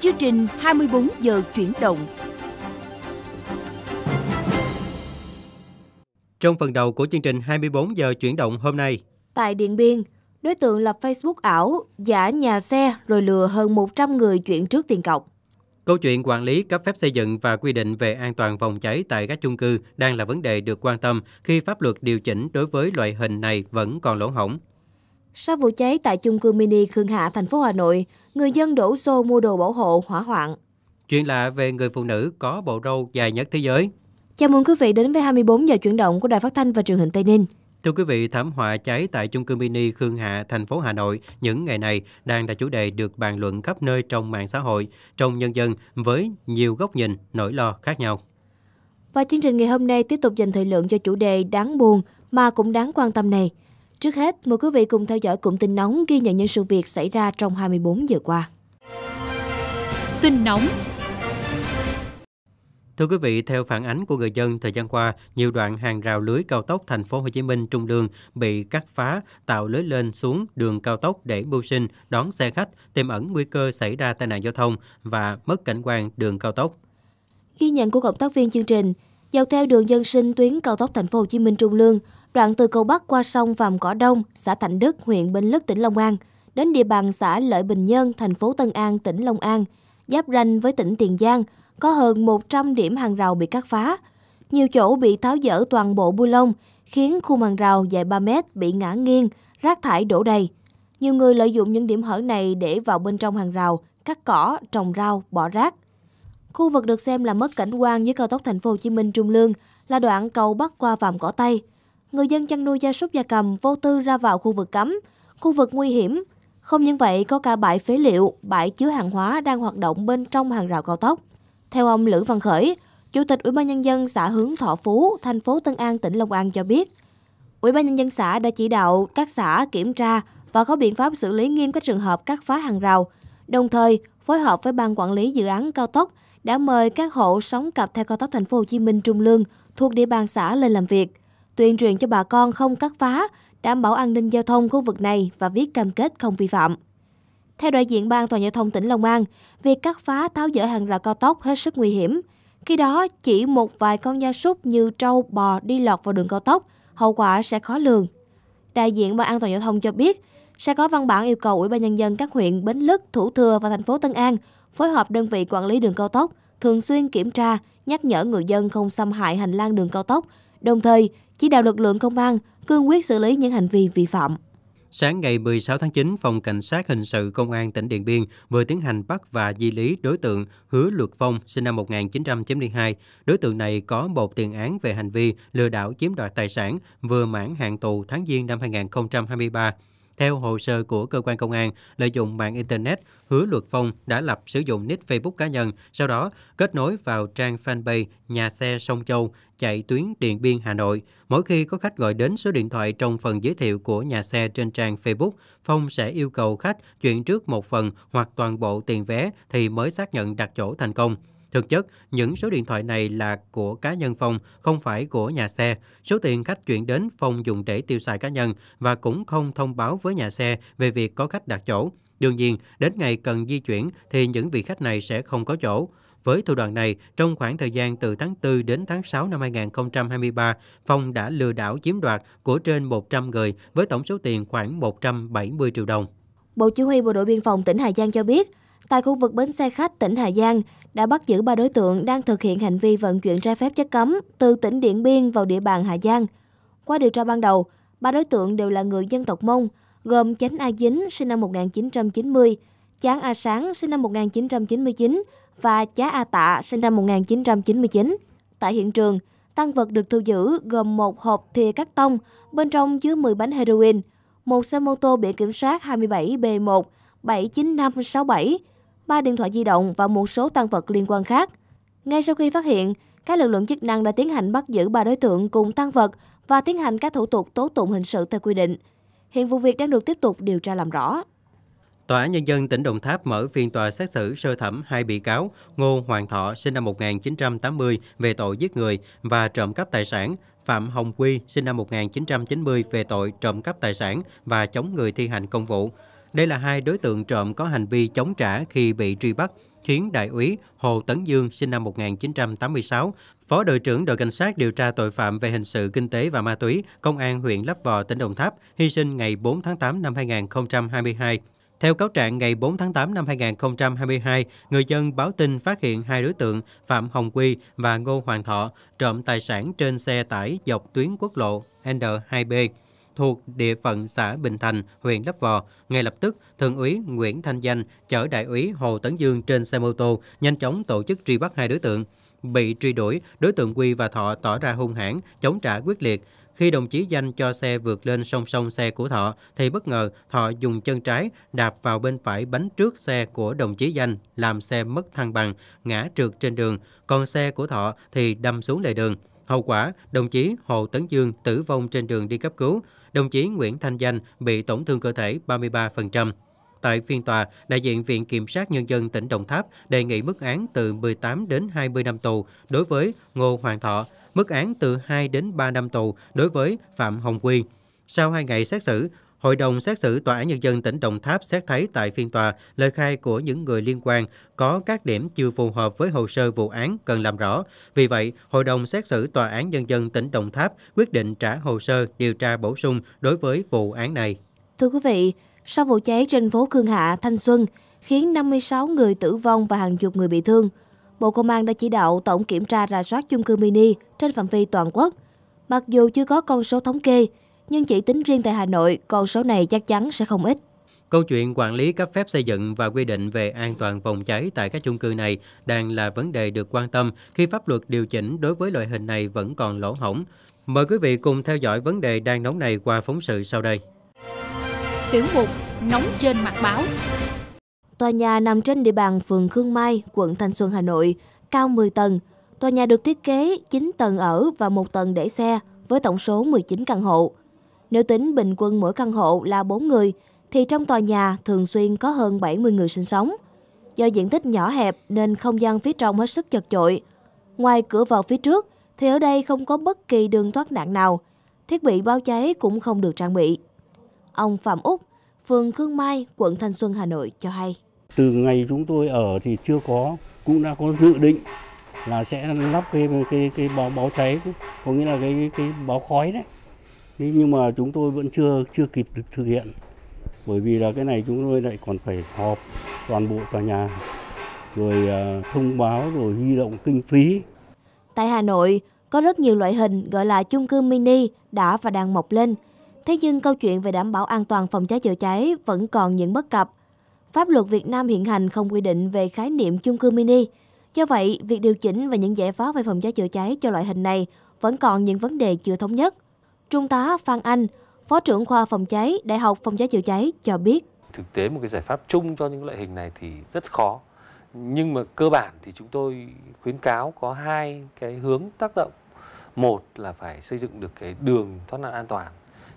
Chương trình 24 giờ chuyển động. Trong phần đầu của chương trình 24 giờ chuyển động hôm nay, tại Điện Biên, đối tượng lập Facebook ảo, giả nhà xe rồi lừa hơn 100 người chuyển trước tiền cọc. Câu chuyện quản lý cấp phép xây dựng và quy định về an toàn phòng cháy tại các chung cư đang là vấn đề được quan tâm khi pháp luật điều chỉnh đối với loại hình này vẫn còn lỗ hổng. Sau vụ cháy tại chung cư mini Khương Hạ, thành phố Hà Nội, người dân đổ xô mua đồ bảo hộ hỏa hoạn. Chuyện lạ về người phụ nữ có bộ râu dài nhất thế giới. Chào mừng quý vị đến với 24 giờ chuyển động của Đài Phát thanh và Truyền hình Tây Ninh. Thưa quý vị, thảm họa cháy tại chung cư mini Khương Hạ, thành phố Hà Nội những ngày này đang là chủ đề được bàn luận khắp nơi trong mạng xã hội, trong nhân dân với nhiều góc nhìn, nỗi lo khác nhau. Và chương trình ngày hôm nay tiếp tục dành thời lượng cho chủ đề đáng buồn mà cũng đáng quan tâm này – Trước hết, mời quý vị cùng theo dõi cụm tin nóng ghi nhận những sự việc xảy ra trong 24 giờ qua. Tin nóng Thưa quý vị, theo phản ánh của người dân thời gian qua, nhiều đoạn hàng rào lưới cao tốc thành phố Hồ Chí Minh trung lương bị cắt phá, tạo lưới lên xuống đường cao tốc để mưu sinh, đón xe khách, tiềm ẩn nguy cơ xảy ra tai nạn giao thông và mất cảnh quan đường cao tốc. Ghi nhận của cộng tác viên chương trình, dọc theo đường dân sinh tuyến cao tốc thành phố Hồ Chí Minh Trung Lương, đoạn từ cầu Bắc qua sông Vàm Cỏ Đông, xã Thạnh Đức, huyện Bình Lức, tỉnh Long An, đến địa bàn xã Lợi Bình Nhân, thành phố Tân An, tỉnh Long An, giáp ranh với tỉnh Tiền Giang, có hơn 100 điểm hàng rào bị cắt phá. Nhiều chỗ bị tháo dỡ toàn bộ bu lông, khiến khu màn rào dài 3 mét bị ngã nghiêng, rác thải đổ đầy. Nhiều người lợi dụng những điểm hở này để vào bên trong hàng rào, cắt cỏ, trồng rau, bỏ rác. Khu vực được xem là mất cảnh quan với cao tốc thành phố Hồ Chí Minh Trung Lương là đoạn cầu bắc qua vàm cỏ Tây người dân chăn nuôi gia súc gia cầm vô tư ra vào khu vực cấm, khu vực nguy hiểm. Không những vậy, có cả bãi phế liệu, bãi chứa hàng hóa đang hoạt động bên trong hàng rào cao tốc. Theo ông Lữ Văn Khởi, Chủ tịch Ủy ban nhân dân xã Hướng Thọ Phú, thành phố Tân An, tỉnh Long An cho biết, Ủy ban nhân dân xã đã chỉ đạo các xã kiểm tra và có biện pháp xử lý nghiêm các trường hợp cắt phá hàng rào, đồng thời phối hợp với ban quản lý dự án cao tốc đã mời các hộ sống cặp theo cao tốc thành phố Hồ Chí Minh Trung Lương thuộc địa bàn xã lên làm việc tuyên truyền cho bà con không cắt phá, đảm bảo an ninh giao thông khu vực này và viết cam kết không vi phạm. Theo đại diện Ban Toàn giao thông tỉnh Long An, việc cắt phá tháo dỡ hàng rào cao tốc hết sức nguy hiểm. Khi đó, chỉ một vài con gia súc như trâu, bò đi lọt vào đường cao tốc, hậu quả sẽ khó lường. Đại diện Ban An toàn giao thông cho biết, sẽ có văn bản yêu cầu Ủy ban nhân dân các huyện Bến Lức, Thủ Thừa và thành phố Tân An phối hợp đơn vị quản lý đường cao tốc thường xuyên kiểm tra, nhắc nhở người dân không xâm hại hành lang đường cao tốc, đồng thời chỉ đạo lực lượng công an cương quyết xử lý những hành vi vi phạm. Sáng ngày 16 tháng 9, Phòng Cảnh sát Hình sự Công an tỉnh Điện Biên vừa tiến hành bắt và di lý đối tượng Hứa Luật Phong, sinh năm 1992. Đối tượng này có một tiền án về hành vi lừa đảo chiếm đoạt tài sản, vừa mãn hạn tù tháng Giêng năm 2023. Theo hồ sơ của cơ quan công an, lợi dụng mạng Internet, Hứa Luật Phong đã lập sử dụng nick Facebook cá nhân, sau đó kết nối vào trang fanpage Nhà xe Sông Châu chạy tuyến Điện Biên Hà Nội. Mỗi khi có khách gọi đến số điện thoại trong phần giới thiệu của nhà xe trên trang Facebook, Phong sẽ yêu cầu khách chuyển trước một phần hoặc toàn bộ tiền vé thì mới xác nhận đặt chỗ thành công. Thực chất, những số điện thoại này là của cá nhân Phong, không phải của nhà xe. Số tiền khách chuyển đến Phong dùng để tiêu xài cá nhân và cũng không thông báo với nhà xe về việc có khách đặt chỗ. Đương nhiên, đến ngày cần di chuyển thì những vị khách này sẽ không có chỗ. Với thủ đoạn này, trong khoảng thời gian từ tháng 4 đến tháng 6 năm 2023, Phong đã lừa đảo chiếm đoạt của trên 100 người với tổng số tiền khoảng 170 triệu đồng. Bộ Chỉ huy Bộ đội Biên phòng tỉnh Hà Giang cho biết, tại khu vực bến xe khách tỉnh Hà Giang đã bắt giữ ba đối tượng đang thực hiện hành vi vận chuyển trái phép chất cấm từ tỉnh Điện Biên vào địa bàn Hà Giang. Qua điều tra ban đầu, ba đối tượng đều là người dân tộc Mông, gồm Chánh A Dính sinh năm 1990, Chán A Sáng sinh năm 1999 và Chá A Tạ sinh năm 1999. Tại hiện trường, tăng vật được thu giữ gồm một hộp thìa cắt tông, bên trong chứa 10 bánh heroin, một xe mô tô biển kiểm soát 27B1 79567 3 điện thoại di động và một số tăng vật liên quan khác. Ngay sau khi phát hiện, các lực lượng chức năng đã tiến hành bắt giữ ba đối tượng cùng tăng vật và tiến hành các thủ tục tố tụng hình sự theo quy định. Hiện vụ việc đang được tiếp tục điều tra làm rõ. Tòa án Nhân dân tỉnh Đồng Tháp mở phiên tòa xét xử sơ thẩm hai bị cáo Ngô Hoàng Thọ sinh năm 1980 về tội giết người và trộm cắp tài sản, Phạm Hồng Quy sinh năm 1990 về tội trộm cắp tài sản và chống người thi hành công vụ. Đây là hai đối tượng trộm có hành vi chống trả khi bị truy bắt, khiến đại úy Hồ Tấn Dương sinh năm 1986, phó đội trưởng đội cảnh sát điều tra tội phạm về hình sự kinh tế và ma túy, công an huyện Lấp Vò, tỉnh Đồng Tháp, hy sinh ngày 4 tháng 8 năm 2022. Theo cáo trạng ngày 4 tháng 8 năm 2022, người dân báo tin phát hiện hai đối tượng Phạm Hồng Quy và Ngô Hoàng Thọ trộm tài sản trên xe tải dọc tuyến quốc lộ N2B thuộc địa phận xã Bình Thành, huyện Lấp Vò. Ngay lập tức, Thượng úy Nguyễn Thanh Danh chở Đại úy Hồ Tấn Dương trên xe mô tô nhanh chóng tổ chức truy bắt hai đối tượng. Bị truy đuổi, đối tượng Quy và Thọ tỏ ra hung hãn, chống trả quyết liệt. Khi đồng chí Danh cho xe vượt lên song song xe của Thọ, thì bất ngờ Thọ dùng chân trái đạp vào bên phải bánh trước xe của đồng chí Danh, làm xe mất thăng bằng, ngã trượt trên đường, còn xe của Thọ thì đâm xuống lề đường. Hậu quả, đồng chí Hồ Tấn Dương tử vong trên đường đi cấp cứu, đồng chí Nguyễn Thanh Danh bị tổn thương cơ thể 33%. Tại phiên tòa, đại diện Viện Kiểm sát Nhân dân tỉnh Đồng Tháp đề nghị mức án từ 18 đến 20 năm tù đối với Ngô Hoàng Thọ, mức án từ 2 đến 3 năm tù đối với Phạm Hồng Quy. Sau 2 ngày xét xử, Hội đồng xét xử Tòa án Nhân dân tỉnh Đồng Tháp xét thấy tại phiên tòa lời khai của những người liên quan có các điểm chưa phù hợp với hồ sơ vụ án cần làm rõ. Vì vậy, Hội đồng xét xử Tòa án Nhân dân tỉnh Đồng Tháp quyết định trả hồ sơ điều tra bổ sung đối với vụ án này. Thưa quý vị, sau vụ cháy trên phố Khương Hạ, Thanh Xuân, khiến 56 người tử vong và hàng chục người bị thương, Bộ Công an đã chỉ đạo tổng kiểm tra rà soát chung cư mini trên phạm vi toàn quốc. Mặc dù chưa có con số thống kê, nhưng chỉ tính riêng tại Hà Nội, con số này chắc chắn sẽ không ít. Câu chuyện quản lý cấp phép xây dựng và quy định về an toàn phòng cháy tại các chung cư này đang là vấn đề được quan tâm khi pháp luật điều chỉnh đối với loại hình này vẫn còn lỗ hổng. Mời quý vị cùng theo dõi vấn đề đang nóng này qua phóng sự sau đây. Tiểu mục Nóng trên mặt báo Tòa nhà nằm trên địa bàn phường Khương Mai, quận Thanh Xuân, Hà Nội, cao 10 tầng. Tòa nhà được thiết kế 9 tầng ở và 1 tầng để xe, với tổng số 19 căn hộ. Nếu tính bình quân mỗi căn hộ là 4 người, thì trong tòa nhà thường xuyên có hơn 70 người sinh sống. Do diện tích nhỏ hẹp nên không gian phía trong hết sức chật chội. Ngoài cửa vào phía trước thì ở đây không có bất kỳ đường thoát nạn nào. Thiết bị báo cháy cũng không được trang bị. Ông Phạm Úc, phường Khương Mai, quận Thanh Xuân, Hà Nội cho hay. Từ ngày chúng tôi ở thì chưa có, cũng đã có dự định là sẽ lắp cái cái cái báo báo cháy, có nghĩa là cái cái báo khói đấy thế nhưng mà chúng tôi vẫn chưa chưa kịp thực hiện bởi vì là cái này chúng tôi lại còn phải họp toàn bộ tòa nhà rồi à, thông báo rồi huy động kinh phí tại Hà Nội có rất nhiều loại hình gọi là chung cư mini đã và đang mọc lên thế nhưng câu chuyện về đảm bảo an toàn phòng cháy chữa cháy vẫn còn những bất cập pháp luật Việt Nam hiện hành không quy định về khái niệm chung cư mini do vậy việc điều chỉnh và những giải pháp về phòng cháy chữa cháy cho loại hình này vẫn còn những vấn đề chưa thống nhất Trung tá Phan Anh, Phó trưởng khoa phòng cháy, Đại học phòng cháy chữa cháy cho biết. Thực tế một cái giải pháp chung cho những loại hình này thì rất khó. Nhưng mà cơ bản thì chúng tôi khuyến cáo có hai cái hướng tác động. Một là phải xây dựng được cái đường thoát nạn an toàn.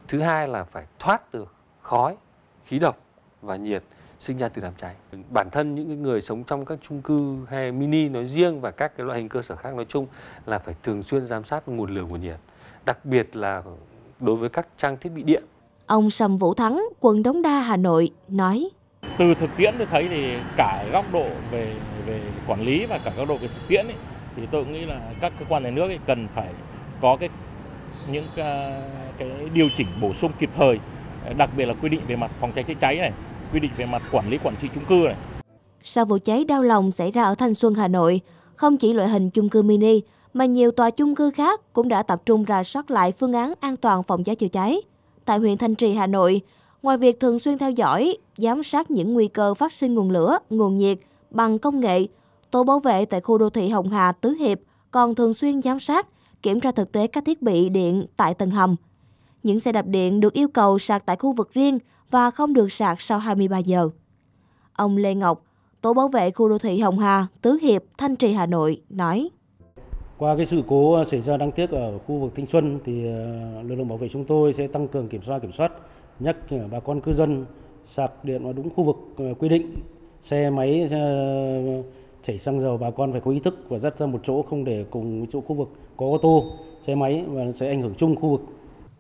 Thứ hai là phải thoát được khói, khí độc và nhiệt sinh ra từ đám cháy. Bản thân những người sống trong các chung cư hay mini nói riêng và các cái loại hình cơ sở khác nói chung là phải thường xuyên giám sát nguồn lửa nguồn nhiệt đặc biệt là đối với các trang thiết bị điện. Ông Sầm Vũ Thắng, quận Đống Đa, Hà Nội nói. Từ thực tiễn tôi thấy thì cả góc độ về về quản lý và cả góc độ về thực tiễn ấy, thì tôi nghĩ là các cơ quan nhà nước ấy cần phải có cái những cái, cái điều chỉnh bổ sung kịp thời, đặc biệt là quy định về mặt phòng cháy chữa cháy này, quy định về mặt quản lý quản trị chung cư này. Sau vụ cháy đau lòng xảy ra ở Thanh Xuân, Hà Nội, không chỉ loại hình chung cư mini mà nhiều tòa chung cư khác cũng đã tập trung rà soát lại phương án an toàn phòng cháy chữa cháy. Tại huyện Thanh Trì, Hà Nội, ngoài việc thường xuyên theo dõi, giám sát những nguy cơ phát sinh nguồn lửa, nguồn nhiệt bằng công nghệ, tổ bảo vệ tại khu đô thị Hồng Hà Tứ Hiệp còn thường xuyên giám sát, kiểm tra thực tế các thiết bị điện tại tầng hầm. Những xe đạp điện được yêu cầu sạc tại khu vực riêng và không được sạc sau 23 giờ. Ông Lê Ngọc, tổ bảo vệ khu đô thị Hồng Hà, Tứ Hiệp, Thanh Trì, Hà Nội nói. Qua cái sự cố ờ, xảy ra đáng tiếc ở khu vực Thanh Xuân thì ờ, lực lượng bảo vệ chúng tôi sẽ tăng cường kiểm soát kiểm soát, nhắc ờ, bà con cư dân sạc điện vào đúng khu vực quy định, xe máy chảy xăng dầu bà con phải có ý thức và dắt ra một chỗ không để cùng chỗ khu vực có ô tô, xe máy và sẽ ảnh hưởng chung khu vực.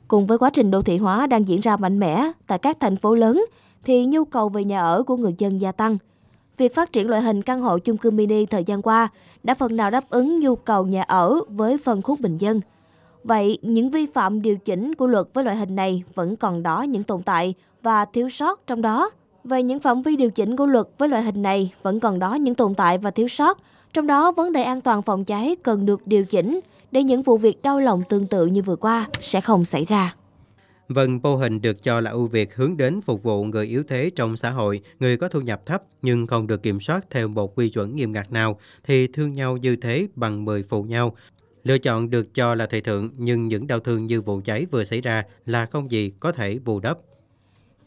Cùng với quá trình đô thị hóa đang diễn ra mạnh mẽ tại các thành phố lớn thì nhu cầu về nhà ở của người dân gia tăng – việc phát triển loại hình căn hộ chung cư mini thời gian qua đã phần nào đáp ứng nhu cầu nhà ở với phân khúc bình dân. Vậy, những vi phạm điều chỉnh của luật với loại hình này vẫn còn đó những tồn tại và thiếu sót trong đó. Về những phạm vi điều chỉnh của luật với loại hình này vẫn còn đó những tồn tại và thiếu sót, trong đó vấn đề an toàn phòng cháy cần được điều chỉnh để những vụ việc đau lòng tương tự như vừa qua sẽ không xảy ra. Vâng, mô hình được cho là ưu việt hướng đến phục vụ người yếu thế trong xã hội, người có thu nhập thấp nhưng không được kiểm soát theo một quy chuẩn nghiêm ngặt nào, thì thương nhau như thế bằng 10 phụ nhau. Lựa chọn được cho là thời thượng, nhưng những đau thương như vụ cháy vừa xảy ra là không gì có thể bù đắp.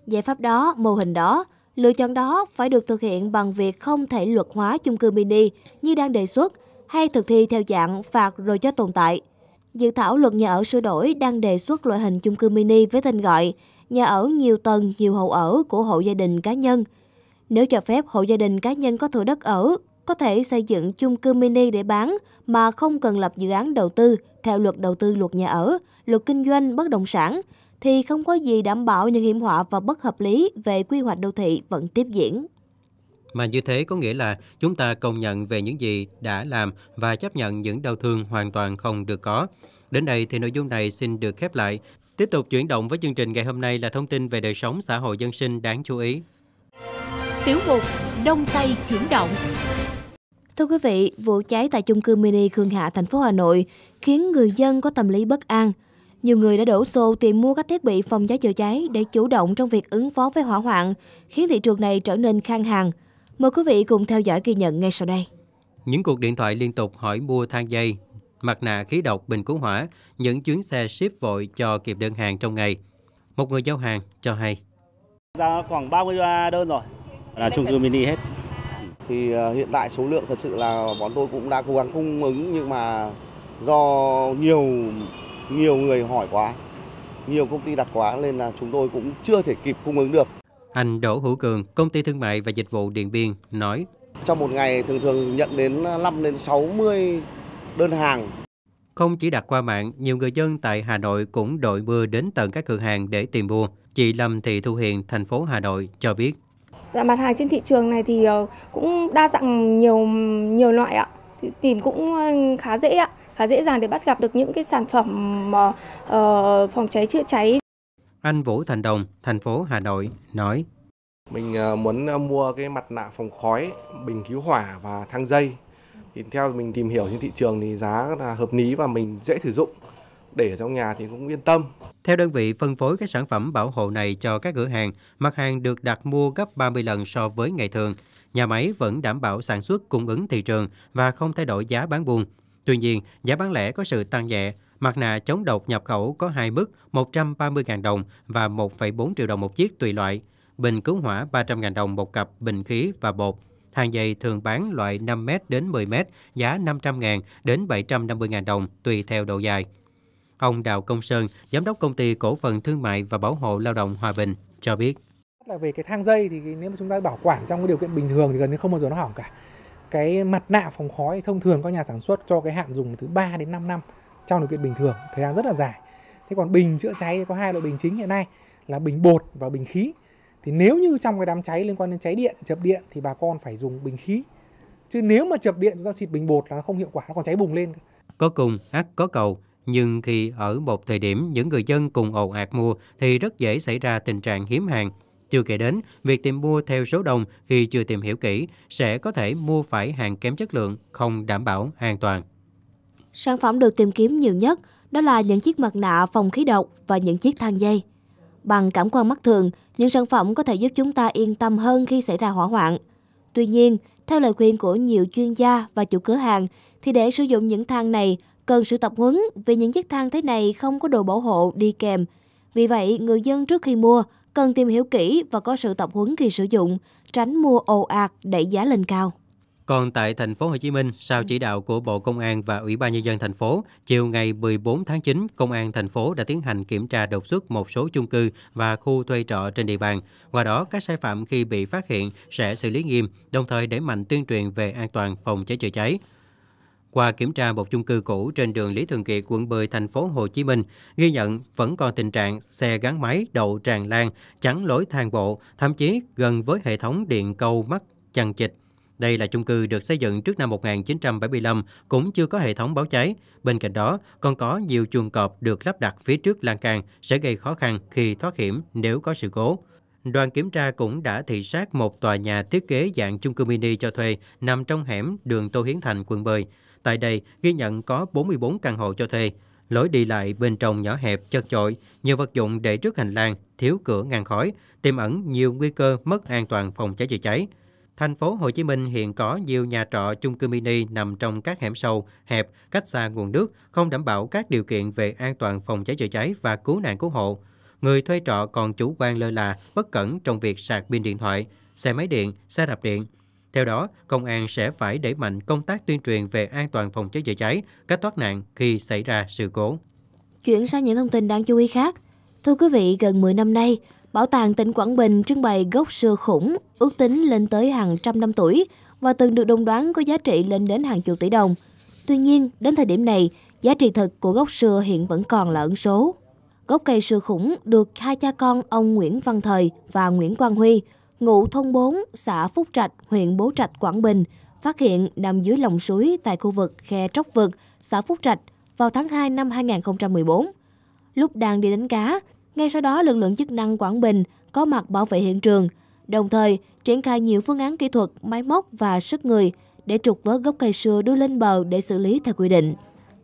Giải pháp đó, mô hình đó, lựa chọn đó phải được thực hiện bằng việc không thể luật hóa chung cư mini như đang đề xuất hay thực thi theo dạng phạt rồi cho tồn tại – Dự thảo luật nhà ở sửa đổi đang đề xuất loại hình chung cư mini với tên gọi nhà ở nhiều tầng, nhiều hộ ở của hộ gia đình cá nhân. Nếu cho phép hộ gia đình cá nhân có thửa đất ở, có thể xây dựng chung cư mini để bán mà không cần lập dự án đầu tư theo luật đầu tư luật nhà ở, luật kinh doanh bất động sản thì không có gì đảm bảo những hiểm họa và bất hợp lý về quy hoạch đô thị vẫn tiếp diễn mà như thế có nghĩa là chúng ta công nhận về những gì đã làm và chấp nhận những đau thương hoàn toàn không được có. Đến đây thì nội dung này xin được khép lại. Tiếp tục chuyển động với chương trình ngày hôm nay là thông tin về đời sống xã hội dân sinh đáng chú ý. Tiểu mục Đông Tây chuyển động. Thưa quý vị, vụ cháy tại chung cư mini Khương Hạ, thành phố Hà Nội khiến người dân có tâm lý bất an. Nhiều người đã đổ xô tìm mua các thiết bị phòng cháy chữa cháy để chủ động trong việc ứng phó với hỏa hoạn, khiến thị trường này trở nên khang hàng. Mời quý vị cùng theo dõi ghi nhận ngay sau đây. Những cuộc điện thoại liên tục hỏi mua thang dây, mặt nạ khí độc bình cứu hỏa, những chuyến xe ship vội cho kịp đơn hàng trong ngày. Một người giao hàng cho hay. Ra khoảng 30 đơn rồi, là chung cư mini hết. Thì ờ, hiện tại số lượng thật sự là bọn tôi cũng đã cố gắng cung ứng nhưng mà do nhiều nhiều người hỏi quá, nhiều công ty đặt quá nên là chúng tôi cũng chưa thể kịp cung ứng được. Anh Đỗ Hữu Cường, công ty thương mại và dịch vụ Điện Biên nói: Trong một ngày thường thường nhận đến 5 đến 60 đơn hàng. Không chỉ đặt qua mạng, nhiều người dân tại Hà Nội cũng đội mưa đến tận các cửa hàng để tìm mua. Chị Lâm Thị Thu Hiền, thành phố Hà Nội cho biết. Dạ, mặt hàng trên thị trường này thì ờ, cũng đa dạng nhiều nhiều loại ạ. Tìm cũng ờ, khá dễ ạ, khá dễ dàng để bắt gặp được những cái sản phẩm uh, phòng cháy chữa cháy. Anh Vũ Thành Đồng, thành phố Hà Nội, nói. Mình ờ, muốn ờ, mua cái mặt nạ phòng khói, bình cứu hỏa và thang dây. Thì theo mình tìm hiểu trên thị trường thì giá là hợp lý và mình dễ sử dụng để ở trong nhà thì cũng yên tâm. Theo đơn vị phân phối các sản phẩm bảo hộ này cho các cửa hàng, mặt hàng được đặt mua gấp 30 lần so với ngày thường. Nhà máy vẫn đảm bảo sản xuất cung ứng thị trường và không thay đổi giá bán buôn. Tuy nhiên, giá bán lẻ có sự tăng nhẹ Mặt nạ chống độc nhập khẩu có hai mức 130.000 đồng và 1,4 triệu đồng một chiếc tùy loại. Bình cứu hỏa 300.000 đồng một cặp bình khí và bột. Hàng giày thường bán loại 5m đến 10m, giá 500.000 đến 750.000 đồng tùy theo độ dài. Ông Đào Công Sơn, giám đốc công ty cổ phần thương mại và bảo hộ lao động Hòa Bình cho biết là về cái thang dây thì nếu mà chúng ta bảo quản trong cái điều kiện bình thường thì gần như không bao giờ nó hỏng cả. Cái mặt nạ phòng khói thông thường các nhà sản xuất cho cái hạn dùng từ 3 đến 5 năm trong điều kiện bình thường thời gian rất là dài thế còn bình chữa cháy có hai loại bình chính hiện nay là bình bột và bình khí thì nếu như trong cái đám cháy liên quan đến cháy điện chập điện thì bà con phải dùng bình khí chứ nếu mà chập điện chúng ta xịt bình bột là nó không hiệu quả nó còn cháy bùng lên có cùng ác có cầu nhưng khi ở một thời điểm những người dân cùng ồ ạt mua thì rất dễ xảy ra tình trạng hiếm hàng chưa kể đến, việc tìm mua theo số đồng khi chưa tìm hiểu kỹ sẽ có thể mua phải hàng kém chất lượng, không đảm bảo an toàn. Sản phẩm được tìm kiếm nhiều nhất đó là những chiếc mặt nạ phòng khí độc và những chiếc thang dây. Bằng cảm quan mắt thường, những sản phẩm có thể giúp chúng ta yên tâm hơn khi xảy ra hỏa hoạn. Tuy nhiên, theo lời khuyên của nhiều chuyên gia và chủ cửa hàng, thì để sử dụng những thang này cần sự tập huấn vì những chiếc thang thế này không có đồ bảo hộ đi kèm. Vì vậy, người dân trước khi mua cần tìm hiểu kỹ và có sự tập huấn khi sử dụng, tránh mua ồ ạt đẩy giá lên cao. Còn tại thành phố Hồ Chí Minh, sau ừ. chỉ đạo của Bộ Công an và Ủy ban nhân dân thành phố, chiều ngày 14 tháng 9, Công an thành phố đã tiến hành kiểm tra đột xuất một số chung cư và khu thuê trọ trên địa bàn. Qua đó, các sai phạm khi bị phát hiện sẽ xử lý nghiêm, đồng thời đẩy mạnh tuyên truyền về an toàn phòng cháy chữa cháy. Qua kiểm tra một chung cư cũ trên đường Lý Thường Kiệt, quận 10, thành phố Hồ Chí Minh, ghi nhận vẫn còn tình trạng xe gắn máy đậu tràn lan, chắn lối thang bộ, thậm chí gần với hệ thống điện câu mắc chằng chịch đây là chung cư được xây dựng trước năm 1975, cũng chưa có hệ thống báo cháy. Bên cạnh đó, còn có nhiều chuồng cọp được lắp đặt phía trước lan can sẽ gây khó khăn khi thoát hiểm nếu có sự cố. Đoàn kiểm tra cũng đã thị sát một tòa nhà thiết kế dạng chung cư mini cho thuê nằm trong hẻm đường Tô Hiến Thành, quận Bời Tại đây, ghi nhận có 44 căn hộ cho thuê. Lối đi lại bên trong nhỏ hẹp, chật chội, nhiều vật dụng để trước hành lang, thiếu cửa ngăn khói, tiềm ẩn nhiều nguy cơ mất an toàn phòng cháy chữa cháy. Thành phố Hồ Chí Minh hiện có nhiều nhà trọ chung cư mini nằm trong các hẻm sâu, hẹp, cách xa nguồn nước, không đảm bảo các điều kiện về an toàn phòng cháy chữa cháy và cứu nạn cứu hộ. Người thuê trọ còn chủ quan lơ là, bất cẩn trong việc sạc pin điện thoại, xe máy điện, xe đạp điện. Theo đó, công an sẽ phải đẩy mạnh công tác tuyên truyền về an toàn phòng cháy chữa cháy, cách thoát nạn khi xảy ra sự cố. Chuyển sang những thông tin đáng chú ý khác. Thưa quý vị, gần 10 năm nay, Bảo tàng tỉnh Quảng Bình trưng bày gốc sưa khủng, ước tính lên tới hàng trăm năm tuổi và từng được đồng đoán có giá trị lên đến hàng chục tỷ đồng. Tuy nhiên, đến thời điểm này, giá trị thực của gốc sưa hiện vẫn còn là ẩn số. Gốc cây sưa khủng được hai cha con ông Nguyễn Văn Thời và Nguyễn Quang Huy, ngụ thôn 4, xã Phúc Trạch, huyện Bố Trạch, Quảng Bình, phát hiện nằm dưới lòng suối tại khu vực khe Tróc Vực, xã Phúc Trạch vào tháng 2 năm 2014. Lúc đang đi đánh cá ngay sau đó, lực lượng chức năng Quảng Bình có mặt bảo vệ hiện trường, đồng thời triển khai nhiều phương án kỹ thuật, máy móc và sức người để trục vớt gốc cây sưa đưa lên bờ để xử lý theo quy định.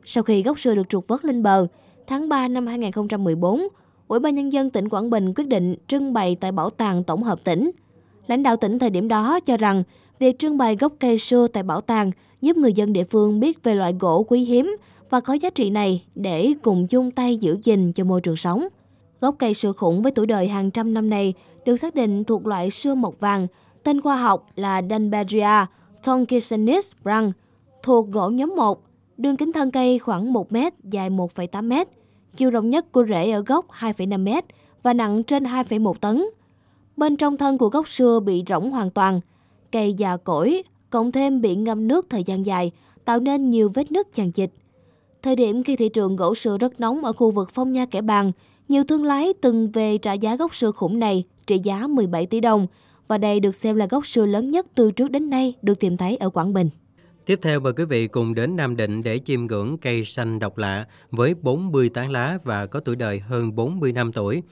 Sau khi gốc sưa được trục vớt lên bờ, tháng 3 năm 2014, Ủy ban Nhân dân tỉnh Quảng Bình quyết định trưng bày tại Bảo tàng Tổng hợp tỉnh. Lãnh đạo tỉnh thời điểm đó cho rằng việc trưng bày gốc cây sưa tại bảo tàng giúp người dân địa phương biết về loại gỗ quý hiếm và có giá trị này để cùng chung tay giữ gìn cho môi trường sống. Gốc cây sưa khủng với tuổi đời hàng trăm năm này được xác định thuộc loại sưa mộc vàng, tên khoa học là Danbadria tonkisanis brang, thuộc gỗ nhóm 1, đường kính thân cây khoảng 1 m, dài 1,8 m, chiều rộng nhất của rễ ở gốc 2,5 m và nặng trên 2,1 tấn. Bên trong thân của gốc sưa bị rỗng hoàn toàn, cây già cỗi, cộng thêm bị ngâm nước thời gian dài, tạo nên nhiều vết nứt chằng chịt. Thời điểm khi thị trường gỗ sưa rất nóng ở khu vực Phong Nha Kẻ Bàng, nhiều thương lái từng về trả giá gốc sưa khủng này trị giá 17 tỷ đồng và đây được xem là gốc sưa lớn nhất từ trước đến nay được tìm thấy ở Quảng Bình. Tiếp theo mời quý vị cùng đến Nam Định để chiêm ngưỡng cây xanh độc lạ với 40 tán lá và có tuổi đời hơn 40 năm tuổi.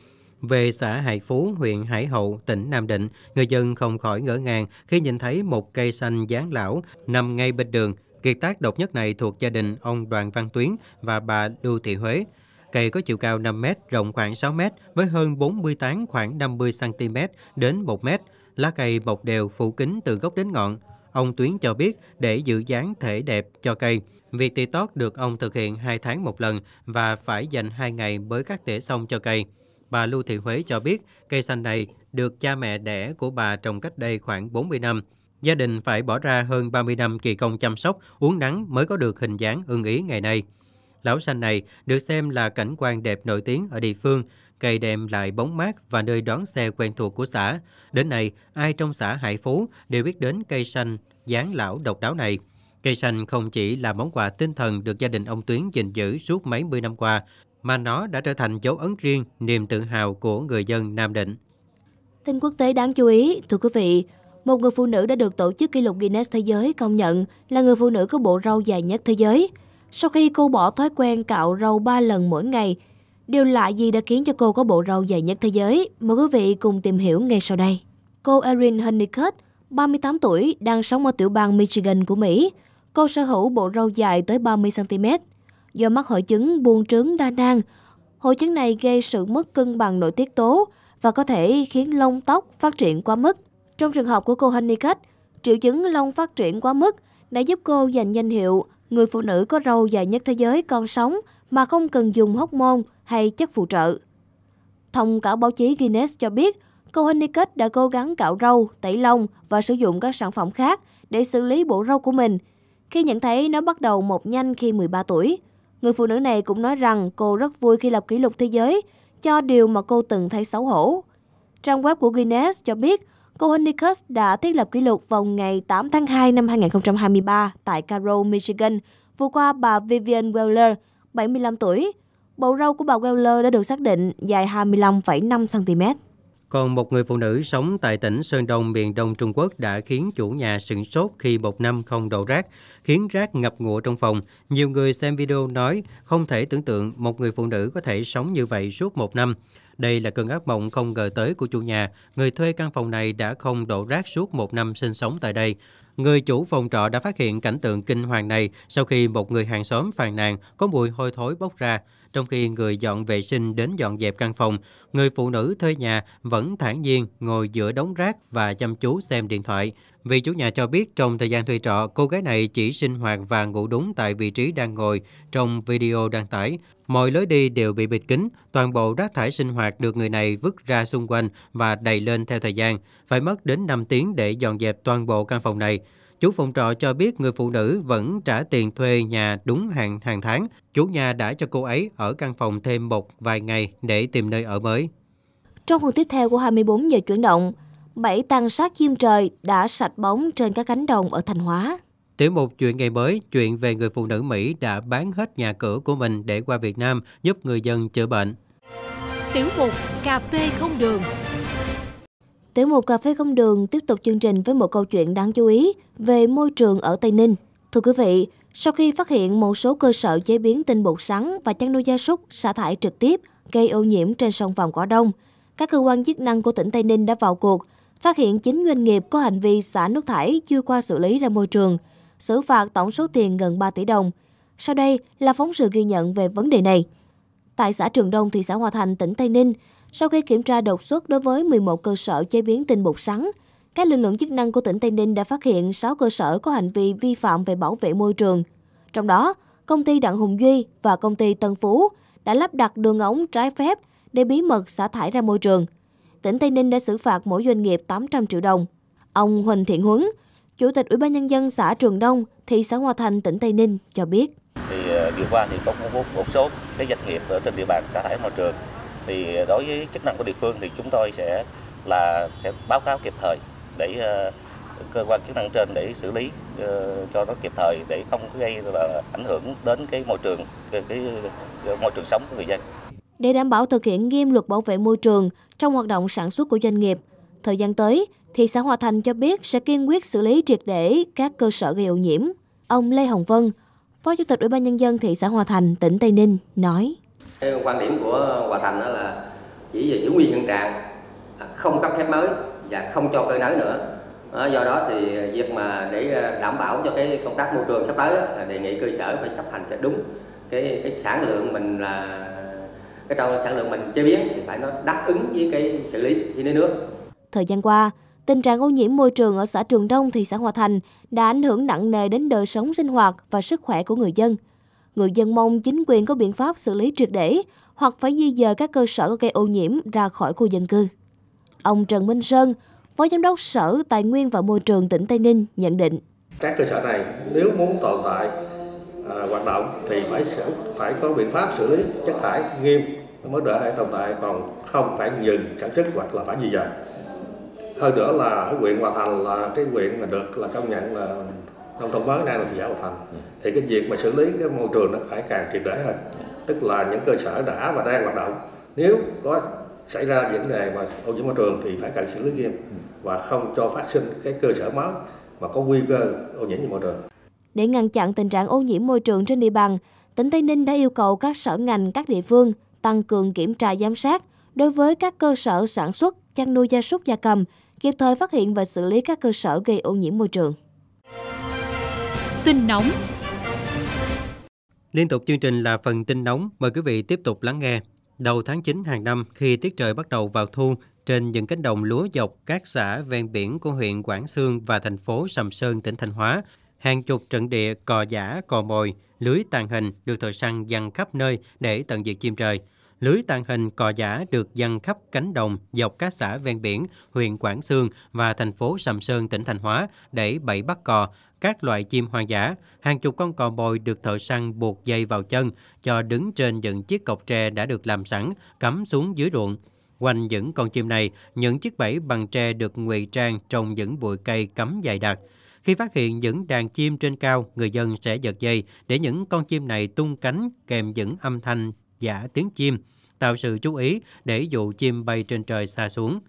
Về xã Hải Phú, huyện Hải Hậu, tỉnh Nam Định, người dân không khỏi ngỡ ngàng khi nhìn thấy một cây xanh dáng lão nằm ngay bên đường. Kiệt tác độc nhất này thuộc gia đình ông Đoàn Văn Tuyến và bà Lưu Thị Huế. Cây có chiều cao 5 m, rộng khoảng 6 m với hơn 40 tán khoảng 50 cm đến 1 m. Lá cây mọc đều phủ kính từ gốc đến ngọn. Ông Tuyến cho biết để giữ dáng thể đẹp cho cây, việc tỉa tót được ông thực hiện 2 tháng một lần và phải dành 2 ngày mới cắt tỉa xong cho cây. Bà Lưu Thị Huế cho biết cây xanh này được cha mẹ đẻ của bà trồng cách đây khoảng 40 năm. Gia đình phải bỏ ra hơn 30 năm kỳ công chăm sóc, uống nắng mới có được hình dáng ưng ý ngày nay. Lão xanh này được xem là cảnh quan đẹp nổi tiếng ở địa phương, cây đem lại bóng mát và nơi đón xe quen thuộc của xã. Đến nay, ai trong xã Hải Phú đều biết đến cây xanh dáng lão độc đáo này. Cây xanh không chỉ là món quà tinh thần được gia đình ông Tuyến gìn giữ suốt mấy mươi năm qua, mà nó đã trở thành dấu ấn riêng, niềm tự hào của người dân Nam Định. Tin quốc tế đáng chú ý, thưa quý vị, một người phụ nữ đã được tổ chức kỷ lục Guinness Thế giới công nhận là người phụ nữ có bộ râu dài nhất thế giới – sau khi cô bỏ thói quen cạo râu 3 lần mỗi ngày, điều lạ gì đã khiến cho cô có bộ râu dày nhất thế giới? Mời quý vị cùng tìm hiểu ngay sau đây. Cô Erin Honeycutt, 38 tuổi, đang sống ở tiểu bang Michigan của Mỹ. Cô sở hữu bộ râu dài tới 30cm. Do mắc hội chứng buông trứng đa nang, hội chứng này gây sự mất cân bằng nội tiết tố và có thể khiến lông tóc phát triển quá mức. Trong trường hợp của cô Honeycutt, triệu chứng lông phát triển quá mức đã giúp cô giành danh hiệu người phụ nữ có râu dài nhất thế giới còn sống mà không cần dùng hóc môn hay chất phụ trợ. Thông cáo báo chí Guinness cho biết, cô Honeycutt đã cố gắng cạo râu, tẩy lông và sử dụng các sản phẩm khác để xử lý bộ râu của mình. Khi nhận thấy nó bắt đầu mọc nhanh khi 13 tuổi, người phụ nữ này cũng nói rằng cô rất vui khi lập kỷ lục thế giới cho điều mà cô từng thấy xấu hổ. Trang web của Guinness cho biết Copernicus đã thiết lập kỷ lục vào ngày 8 tháng 2 năm 2023 tại Cairo, Michigan, vừa qua bà Vivian Weller, 75 tuổi. Bộ râu của bà Weller đã được xác định dài 25,5 cm. Còn một người phụ nữ sống tại tỉnh Sơn Đông, miền Đông Trung Quốc đã khiến chủ nhà sửng sốt khi một năm không đổ rác, khiến rác ngập ngụa trong phòng. Nhiều người xem video nói không thể tưởng tượng một người phụ nữ có thể sống như vậy suốt một năm. Đây là cơn ác mộng không ngờ tới của chủ nhà. Người thuê căn phòng này đã không đổ rác suốt một năm sinh sống tại đây. Người chủ phòng trọ đã phát hiện cảnh tượng kinh hoàng này sau khi một người hàng xóm phàn nàn có mùi hôi thối bốc ra. Trong khi người dọn vệ sinh đến dọn dẹp căn phòng, người phụ nữ thuê nhà vẫn thản nhiên ngồi giữa đống rác và chăm chú xem điện thoại. Vì chủ nhà cho biết trong thời gian thuê trọ, cô gái này chỉ sinh hoạt và ngủ đúng tại vị trí đang ngồi trong video đăng tải. Mọi lối đi đều bị bịt kín, toàn bộ rác thải sinh hoạt được người này vứt ra xung quanh và đầy lên theo thời gian. Phải mất đến 5 tiếng để dọn dẹp toàn bộ căn phòng này. Chủ phòng trọ cho biết người phụ nữ vẫn trả tiền thuê nhà đúng hàng hàng tháng. Chủ nhà đã cho cô ấy ở căn phòng thêm một vài ngày để tìm nơi ở mới. Trong phần tiếp theo của 24 giờ chuyển động, bảy tăng sát chim trời đã sạch bóng trên các cánh đồng ở Thành Hóa. Tiểu mục chuyện ngày mới, chuyện về người phụ nữ Mỹ đã bán hết nhà cửa của mình để qua Việt Nam giúp người dân chữa bệnh. Tiểu mục Cà phê không đường Tiểu mục Cà phê không đường tiếp tục chương trình với một câu chuyện đáng chú ý về môi trường ở Tây Ninh. Thưa quý vị, sau khi phát hiện một số cơ sở chế biến tinh bột sắn và chăn nuôi gia súc xả thải trực tiếp gây ô nhiễm trên sông Vàm Cỏ Đông, các cơ quan chức năng của tỉnh Tây Ninh đã vào cuộc, phát hiện chính doanh nghiệp có hành vi xả nước thải chưa qua xử lý ra môi trường, xử phạt tổng số tiền gần 3 tỷ đồng. Sau đây là phóng sự ghi nhận về vấn đề này. Tại xã Trường Đông, thị xã Hòa Thành, tỉnh Tây Ninh, sau khi kiểm tra đột xuất đối với 11 cơ sở chế biến tinh bột sắn, các lực lượng chức năng của tỉnh Tây Ninh đã phát hiện 6 cơ sở có hành vi vi phạm về bảo vệ môi trường. Trong đó, công ty Đặng Hùng Duy và công ty Tân Phú đã lắp đặt đường ống trái phép để bí mật xả thải ra môi trường. Tỉnh Tây Ninh đã xử phạt mỗi doanh nghiệp 800 triệu đồng. Ông Huỳnh Thiện Huấn, Chủ tịch Ủy ban Nhân dân xã Trường Đông, thị xã Hòa Thành, tỉnh Tây Ninh cho biết. Thì ờ, điều qua thì có một, một số các doanh nghiệp ở trên địa bàn xả thải môi trường thì đối với chức năng của địa phương thì chúng tôi sẽ là sẽ báo cáo kịp thời để ờ, cơ quan chức năng trên để xử lý ờ, cho nó kịp thời để không gây là ảnh hưởng đến cái môi trường cái, cái môi trường sống của người dân. Để đảm bảo thực hiện nghiêm luật bảo vệ môi trường trong hoạt động sản xuất của doanh nghiệp, thời gian tới, thì xã Hòa Thành cho biết sẽ kiên quyết xử lý triệt để các cơ sở gây ô nhiễm. Ông Lê Hồng Vân, Phó Chủ tịch Ủy ban Nhân dân thị xã Hòa Thành, tỉnh Tây Ninh, nói quan điểm của Hòa Thành đó là chỉ về giữ nguyên hiện trạng, không cấp phép mới và không cho cơi nới nữa. Do đó thì việc mà để ờ, đảm bảo cho cái công tác môi trường sắp tới đó, là đề nghị cơ sở phải chấp hành cho đúng cái cái sản lượng mình là cái trong sản lượng mình chế biến thì phải nó đáp ứng với cái xử lý khi lấy nước. Thời gian qua, tình trạng ô nhiễm môi trường ở xã Trường Đông, thị xã Hòa Thành đã ảnh hưởng nặng nề đến đời sống sinh hoạt và sức khỏe của người dân người dân mong chính quyền có biện pháp xử lý triệt để hoặc phải di dời các cơ sở gây ô nhiễm ra khỏi khu dân cư. Ông Trần Minh Sơn, Phó Giám đốc Sở Tài nguyên và Môi trường tỉnh Tây Ninh nhận định. Các cơ sở này nếu muốn tồn tại à, hoạt động thì phải phải có biện pháp xử lý chất thải nghiêm mới để tồn tại còn không phải dừng sản xuất hoặc là phải di dời hơn nữa là ở huyện Hòa Thành là cái huyện mà được là công nhận là nông thôn mới nay là thị xã Hồ Thành ừ. thì cái việc mà xử lý cái môi trường nó phải càng triệt để hơn tức là những cơ sở đã và đang hoạt động nếu có xảy ra vấn đề mà ô nhiễm môi trường thì phải cần xử lý nghiêm ừ. và không cho phát sinh cái cơ sở mới mà có nguy cơ ô nhiễm môi trường. Để ngăn chặn tình trạng ô nhiễm môi trường trên địa bàn, tỉnh Tây Ninh đã yêu cầu các sở ngành, các địa phương tăng cường kiểm tra giám sát đối với các cơ sở sản xuất, chăn nuôi gia súc gia cầm, kịp thời phát hiện và xử lý các cơ sở gây ô nhiễm môi trường. Tin nóng Liên tục chương trình là phần tin nóng, mời quý vị tiếp tục lắng nghe. Đầu tháng 9 hàng năm, khi tiết trời bắt đầu vào thu, trên những cánh đồng lúa dọc các xã ven biển của huyện Quảng Sương và thành phố Sầm Sơn, tỉnh Thanh Hóa, hàng chục trận địa cò giả, cò mồi, lưới tàng hình được thợ săn dăng khắp nơi để tận diệt chim trời. Lưới tàng hình cò giả được dăng khắp cánh đồng dọc các xã ven biển, huyện Quảng Sương và thành phố Sầm Sơn, tỉnh Thanh Hóa để bẫy bắt cò, các loại chim hoang dã, hàng chục con cò bồi được thợ săn buộc dây vào chân cho đứng trên những chiếc cọc tre đã được làm sẵn, cắm xuống dưới ruộng. Quanh những con chim này, những chiếc bẫy bằng tre được ngụy trang trong những bụi cây cắm dài đặc. Khi phát hiện những đàn chim trên cao, người dân sẽ giật dây để những con chim này tung cánh kèm những âm thanh giả tiếng chim, tạo sự chú ý để dụ chim bay trên trời xa xuống.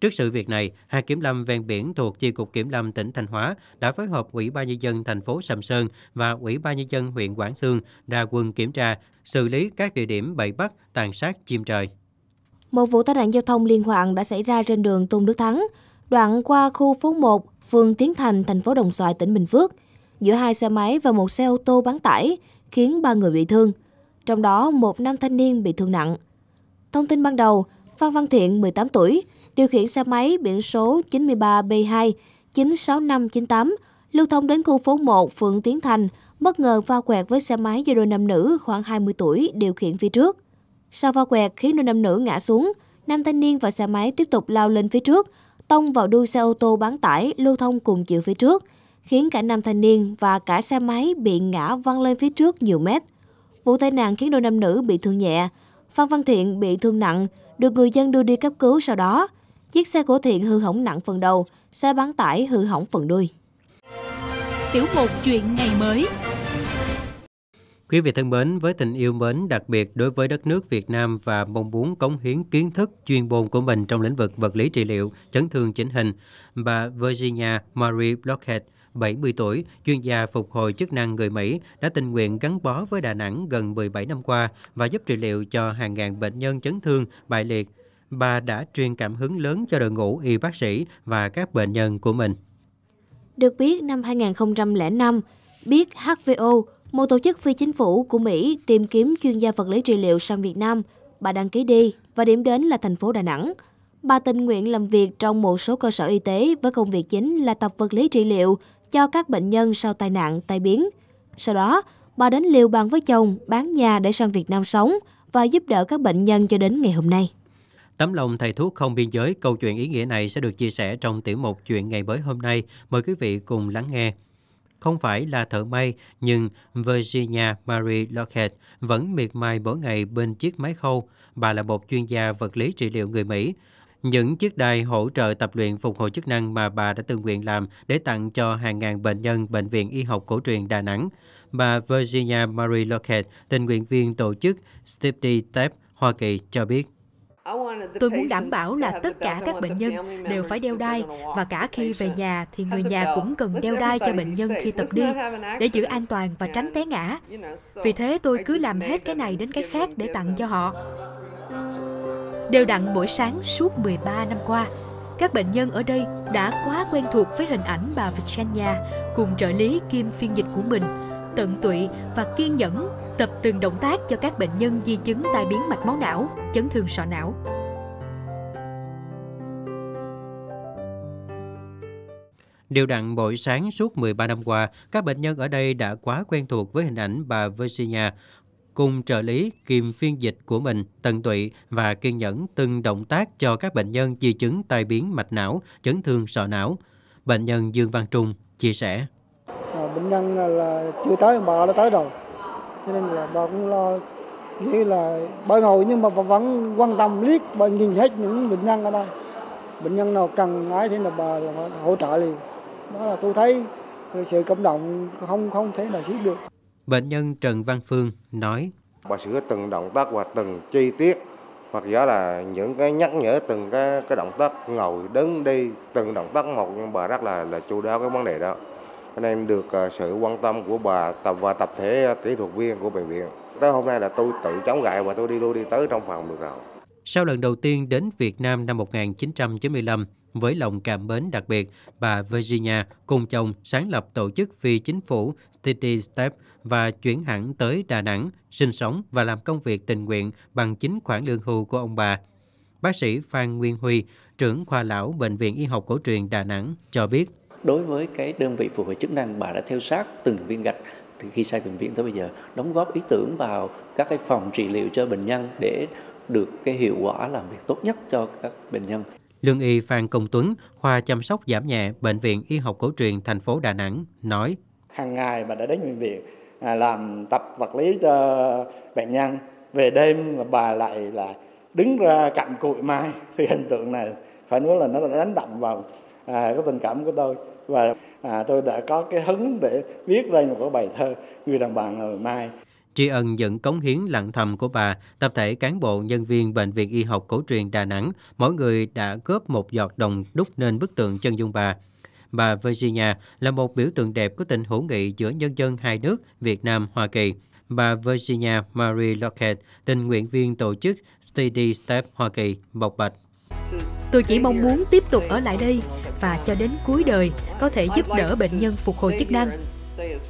Trước sự việc này, hạt kiểm lâm ven biển thuộc Chi cục Kiểm lâm tỉnh Thanh Hóa đã phối hợp Ủy ban nhân dân thành phố Sầm Sơn và Ủy ban nhân dân huyện Quảng Sương ra quân kiểm tra, xử lý các địa điểm bậy bắt, tàn sát chim trời. Một vụ tai nạn giao thông liên hoàn đã xảy ra trên đường Tôn Đức Thắng, đoạn qua khu phố 1, phường Tiến Thành, thành phố Đồng Xoài, tỉnh Bình Phước, giữa hai xe máy và một xe ô tô bán tải, khiến ba người bị thương. Trong đó, một nam thanh niên bị thương nặng. Thông tin ban đầu, Phan Văn Thiện, 18 tuổi, điều khiển xe máy biển số 93B2 96598 lưu thông đến khu phố 1 phường Tiến Thành, bất ngờ va quẹt với xe máy do đôi nam nữ khoảng 20 tuổi điều khiển phía trước. Sau va quẹt khiến đôi nam nữ ngã xuống, nam thanh niên và xe máy tiếp tục lao lên phía trước, tông vào đuôi xe ô tô bán tải lưu thông cùng chiều phía trước, khiến cả nam thanh niên và cả xe máy bị ngã văng lên phía trước nhiều mét. Vụ tai nạn khiến đôi nam nữ bị thương nhẹ, Phan Văn Thiện bị thương nặng, được người dân đưa đi cấp cứu sau đó. Chiếc xe của Thiện hư hỏng nặng phần đầu, xe bán tải hư hỏng phần đuôi. Tiểu mục chuyện ngày mới Quý vị thân mến, với tình yêu mến đặc biệt đối với đất nước Việt Nam và mong muốn cống hiến kiến thức chuyên môn của mình trong lĩnh vực vật lý trị liệu, chấn thương chỉnh hình, bà Virginia Marie Blockhead, 70 tuổi, chuyên gia phục hồi chức năng người Mỹ, đã tình nguyện gắn bó với Đà Nẵng gần 17 năm qua và giúp trị liệu cho hàng ngàn bệnh nhân chấn thương, bại liệt, bà đã truyền cảm hứng lớn cho đội ngũ y bác sĩ và các bệnh nhân của mình. Được biết, năm 2005, biết HVO, một tổ chức phi chính phủ của Mỹ tìm kiếm chuyên gia vật lý trị liệu sang Việt Nam, bà đăng ký đi và điểm đến là thành phố Đà Nẵng. Bà tình nguyện làm việc trong một số cơ sở y tế với công việc chính là tập vật lý trị liệu cho các bệnh nhân sau tai nạn, tai biến. Sau đó, bà đến liều bàn với chồng, bán nhà để sang Việt Nam sống và giúp đỡ các bệnh nhân cho đến ngày hôm nay. Tấm lòng thầy thuốc không biên giới, câu chuyện ý nghĩa này sẽ được chia sẻ trong tiểu mục Chuyện ngày mới hôm nay. Mời quý vị cùng lắng nghe. Không phải là thợ may, nhưng Virginia Marie Lockhead vẫn miệt mài mỗi ngày bên chiếc máy khâu. Bà là một chuyên gia vật lý trị liệu người Mỹ. Những chiếc đài hỗ trợ tập luyện phục hồi chức năng mà bà đã tự nguyện làm để tặng cho hàng ngàn bệnh nhân Bệnh viện Y học Cổ truyền Đà Nẵng. Bà Virginia Marie Lockhead, tình nguyện viên tổ chức Steve Step Hoa Kỳ cho biết. Tôi muốn đảm bảo là tất cả các bệnh nhân đều phải đeo đai và cả khi về nhà thì người nhà cũng cần đeo đai cho bệnh nhân khi tập đi để giữ an toàn và tránh té ngã. Vì thế tôi cứ làm hết cái này đến cái khác để tặng cho họ. Đều đặn mỗi sáng suốt 13 năm qua, các bệnh nhân ở đây đã quá quen thuộc với hình ảnh bà Virginia cùng trợ lý kim phiên dịch của mình, tận tụy và kiên nhẫn tập từng động tác cho các bệnh nhân di chứng tai biến mạch máu não, chấn thương sọ não. Điều đặn buổi sáng suốt 13 năm qua, các bệnh nhân ở đây đã quá quen thuộc với hình ảnh bà Virginia, cùng trợ lý kiềm phiên dịch của mình tận tụy và kiên nhẫn từng động tác cho các bệnh nhân di chứng tai biến mạch não, chấn thương sọ não. Bệnh nhân Dương Văn Trung chia sẻ. À, bệnh nhân là chưa tới ông bà đã tới rồi cho nên là bà cũng lo nghĩ là bà ngồi nhưng mà bà vẫn quan tâm liếc bà nhìn hết những bệnh nhân ở đây bệnh nhân nào cần ái thì là bà là hỗ trợ liền đó là tôi thấy sự cộng đồng không không thể nào xiết được bệnh nhân Trần Văn Phương nói bà sửa từng động tác và từng chi tiết hoặc giả là những cái nhắc nhở từng cái cái động tác ngồi đứng đi từng động tác một nhưng bà rất là là chu đáo cái vấn đề đó anh em được ờ, sự quan tâm của bà tập và tập thể ờ, kỹ thuật viên của bệnh viện. Tới hôm nay là tôi tự chống gậy và tôi đi đua đi tới trong phòng được rồi. Sau lần đầu tiên đến Việt Nam năm 1995, với lòng cảm mến đặc biệt, bà Virginia cùng chồng sáng lập tổ chức phi chính phủ City Step và chuyển hẳn tới Đà Nẵng, sinh sống và làm công việc tình nguyện bằng chính khoản lương hưu của ông bà. Bác sĩ Phan Nguyên Huy, trưởng khoa lão Bệnh viện Y học cổ truyền Đà Nẵng, cho biết đối với cái đơn vị phục hồi chức năng bà đã theo sát từng viên gạch từ khi sai bệnh viện tới bây giờ đóng góp ý tưởng vào các cái phòng trị liệu cho bệnh nhân để được cái hiệu quả làm việc tốt nhất cho các bệnh nhân. Lương y Phan Công Tuấn, khoa chăm sóc giảm nhẹ bệnh viện Y học cổ truyền thành phố Đà Nẵng nói: Hàng ngày bà đã đến bệnh viện à, làm tập vật lý cho bệnh nhân, về đêm bà lại là đứng ra cặm cụi mai thì hình tượng này phải nói là nó đã đánh động vào à, cái tình cảm của tôi và à, tôi đã có cái hứng để viết ra một cái bài thơ người đồng bằng ngày mai tri ân những cống hiến lặng thầm của bà, tập thể cán bộ nhân viên Bệnh viện Y học Cổ truyền Đà Nẵng, mỗi người đã góp một giọt đồng đúc nên bức tượng chân dung bà. Bà Virginia là một biểu tượng đẹp của tình hữu nghị giữa nhân dân hai nước Việt Nam-Hoa Kỳ. Bà Virginia Marie Lockett, tình nguyện viên tổ chức TD Step Hoa Kỳ, bộc bạch. Tôi chỉ mong muốn tiếp tục ở lại đây và cho đến cuối đời có thể giúp đỡ bệnh nhân phục hồi chức năng.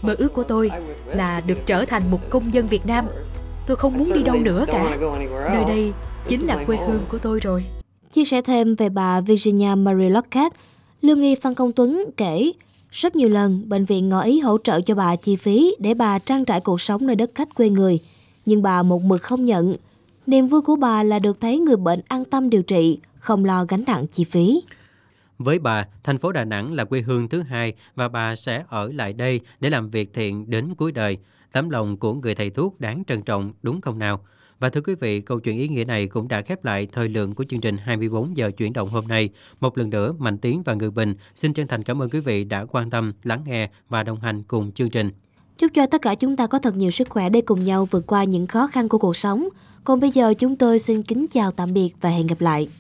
Mơ ước của tôi là được trở thành một công dân Việt Nam. Tôi không muốn đi đâu nữa cả. Nơi đây chính là quê hương của tôi rồi. Chia sẻ thêm về bà Virginia Marie Lockhart, lương y Phan Công Tuấn kể rất nhiều lần bệnh viện ngỏ ý hỗ trợ cho bà chi phí để bà trang trải cuộc sống nơi đất khách quê người, nhưng bà một mực không nhận. Niềm vui của bà là được thấy người bệnh an tâm điều trị, không lo gánh nặng chi phí. Với bà, thành phố Đà Nẵng là quê hương thứ hai và bà sẽ ở lại đây để làm việc thiện đến cuối đời. Tấm lòng của người thầy thuốc đáng trân trọng, đúng không nào? Và thưa quý vị, câu chuyện ý nghĩa này cũng đã khép lại thời lượng của chương trình 24 giờ chuyển động hôm nay. Một lần nữa, Mạnh Tiến và Người Bình xin chân thành cảm ơn quý vị đã quan tâm, lắng nghe và đồng hành cùng chương trình. Chúc cho tất cả chúng ta có thật nhiều sức khỏe để cùng nhau vượt qua những khó khăn của cuộc sống. Còn bây giờ chúng tôi xin kính chào tạm biệt và hẹn gặp lại.